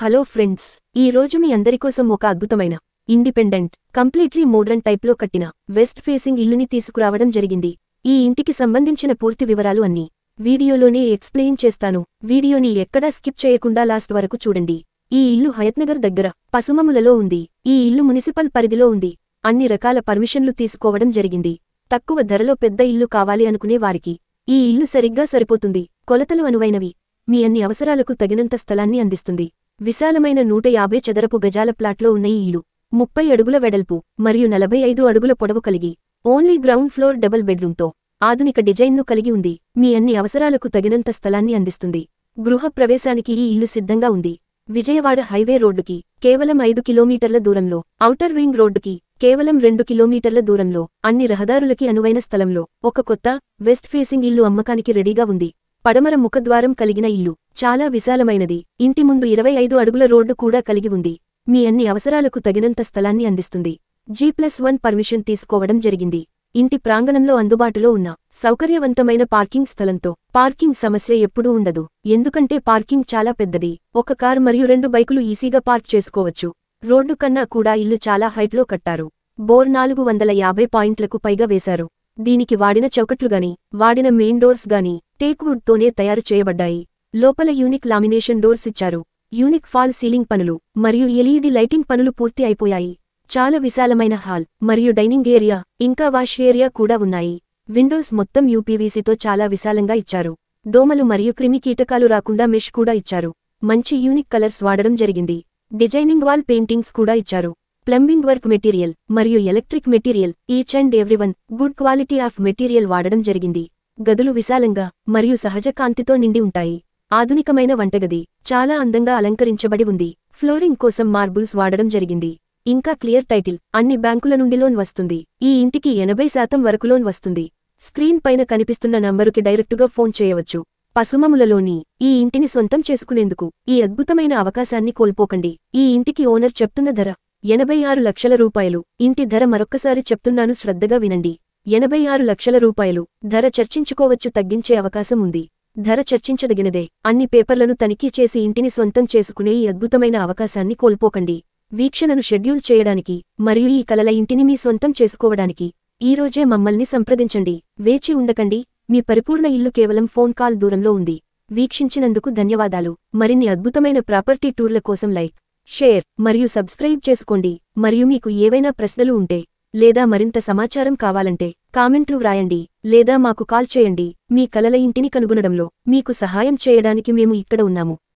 hello friends ఈ రోజు మీ అందరికోసం ఒక అద్భుతమైన ఇండిపెండెంట్ కంప్లీట్లీ మోడ్రన్ టైప్లో కట్టిన వెస్ట్ ఫేసింగ్ ఇల్లుని తీసుకురావడం జరిగింది ఈ ఇంటికి సంబంధించిన పూర్తి వివరాలు అన్నీ వీడియోలోనే ఎక్స్ప్లెయిన్ చేస్తాను వీడియోని ఎక్కడా స్కిప్ చేయకుండా లాస్ట్ వరకు చూడండి ఈ ఇల్లు హయత్నగర్ దగ్గర పసుమములలో ఉంది ఈ ఇల్లు మున్సిపల్ పరిధిలో ఉంది అన్ని రకాల పర్మిషన్లు తీసుకోవడం జరిగింది తక్కువ ధరలో పెద్ద ఇల్లు కావాలి అనుకునే వారికి ఈ ఇల్లు సరిగ్గా సరిపోతుంది కొలతలు అనువైనవి మీ అన్ని అవసరాలకు తగినంత స్థలాన్ని అందిస్తుంది విశాలమైన నూట యాభై చదరపు గజాల ప్లాట్లో ఉన్న ఈ ఇల్లు ముప్పై అడుగుల వెడల్పు మరియు నలభై ఐదు అడుగుల పొడవు కలిగి ఓన్లీ గ్రౌండ్ ఫ్లోర్ డబుల్ బెడ్రూమ్తో ఆధునిక డిజైన్ను కలిగి ఉంది మీ అన్ని అవసరాలకు తగినంత స్థలాన్ని అందిస్తుంది గృహ ప్రవేశానికి ఈ ఇల్లు సిద్ధంగా ఉంది విజయవాడ హైవే రోడ్డుకి కేవలం ఐదు కిలోమీటర్ల దూరంలో ఔటర్ రింగ్ రోడ్డుకి కేవలం రెండు కిలోమీటర్ల దూరంలో అన్ని రహదారులకి అనువైన స్థలంలో ఒక కొత్త వెస్ట్ ఫేసింగ్ ఇల్లు అమ్మకానికి రెడీగా ఉంది పడమర ముఖద్వారం కలిగిన ఇల్లు చాలా విశాలమైనది ఇంటి ముందు ఇరవై ఐదు అడుగుల రోడ్డు కూడా కలిగి ఉంది మీ అన్ని అవసరాలకు తగినంత స్థలాన్ని అందిస్తుంది జీ ప్లస్ వన్ పర్మిషన్ తీసుకోవడం జరిగింది ఇంటి ప్రాంగణంలో అందుబాటులో ఉన్న సౌకర్యవంతమైన పార్కింగ్ స్థలంతో పార్కింగ్ సమస్య ఎప్పుడూ ఉండదు ఎందుకంటే పార్కింగ్ చాలా పెద్దది ఒక కారు మరియు రెండు బైకులు ఈసీగా పార్క్ చేసుకోవచ్చు రోడ్డు కన్నా కూడా ఇల్లు చాలా హైట్లో కట్టారు బోర్ నాలుగు వందల యాభై పాయింట్లకు పైగా వేశారు దీనికి వాడిన చౌకట్లుగాని వాడిన మెయిన్ డోర్స్ గాని టేక్వుడ్తోనే తయారు చేయబడ్డాయి లోపల యూనిక్ లామినేషన్ డోర్స్ ఇచ్చారు యూనిక్ ఫాల్ సీలింగ్ పనులు మరియు ఎల్ఈడి లైటింగ్ పనులు పూర్తి అయిపోయాయి చాలా విశాలమైన హాల్ మరియు డైనింగ్ ఏరియా ఇంకా వాష్ ఏరియా కూడా ఉన్నాయి విండోస్ మొత్తం యూపీవీసీతో చాలా విశాలంగా ఇచ్చారు దోమలు మరియు క్రిమి కీటకాలు రాకుండా మెష్ కూడా ఇచ్చారు మంచి యూనిక్ కలర్స్ వాడడం జరిగింది డిజైనింగ్ వాల్ పెయింటింగ్స్ కూడా ఇచ్చారు ప్లంబింగ్ వర్క్ మెటీరియల్ మరియు electric material each and everyone good quality of material వాడడం జరిగింది గదులు విశాలంగా మరియు సహజ కాంతితో నిండి ఉంటాయి ఆధునికమైన వంటగది చాలా అందంగా అలంకరించబడి ఉంది ఫ్లోరింగ్ కోసం మార్బుల్స్ వాడడం జరిగింది ఇంకా క్లియర్ టైటిల్ అన్ని బ్యాంకుల నుండి లోన్ వస్తుంది ఈ ఇంటికి ఎనభై శాతం వరకు లోన్ వస్తుంది స్క్రీన్ పైన కనిపిస్తున్న నంబరుకి డైరెక్టుగా ఫోన్ చేయవచ్చు పసుమములలోని ఈ ఇంటిని సొంతం చేసుకునేందుకు ఈ అద్భుతమైన అవకాశాన్ని కోల్పోకండి ఈ ఇంటికి ఓనర్ చెప్తున్న ధర ఎనభై ఆరు లక్షల రూపాయలు ఇంటి ధర మరొక్కసారి చెప్తున్నాను శ్రద్ధగా వినండి ఎనభై ఆరు లక్షల రూపాయలు ధర చర్చించుకోవచ్చు తగ్గించే అవకాశం ఉంది ధర చర్చించదగినదే అన్ని పేపర్లను తనిఖీ చేసి ఇంటిని సొంతం చేసుకునే ఈ అద్భుతమైన అవకాశాన్ని కోల్పోకండి వీక్షణను షెడ్యూల్ చేయడానికి మరియు ఈ కలల ఇంటిని మీ సొంతం చేసుకోవడానికి ఈరోజే మమ్మల్ని సంప్రదించండి వేచి ఉండకండి మీ పరిపూర్ణ ఇల్లు కేవలం ఫోన్ కాల్ దూరంలో ఉంది వీక్షించినందుకు ధన్యవాదాలు మరిన్ని అద్భుతమైన ప్రాపర్టీ టూర్ల కోసం లైక్ షేర్ మరియు సబ్స్క్రైబ్ చేసుకోండి మరియు మీకు ఏవైనా ప్రశ్నలు ఉంటే లేదా మరింత సమాచారం కావాలంటే కామెంట్లు వ్రాయండి లేదా మాకు కాల్ చేయండి మీ కలల ఇంటిని కనుగొనడంలో మీకు సహాయం చేయడానికి మేము ఇక్కడ ఉన్నాము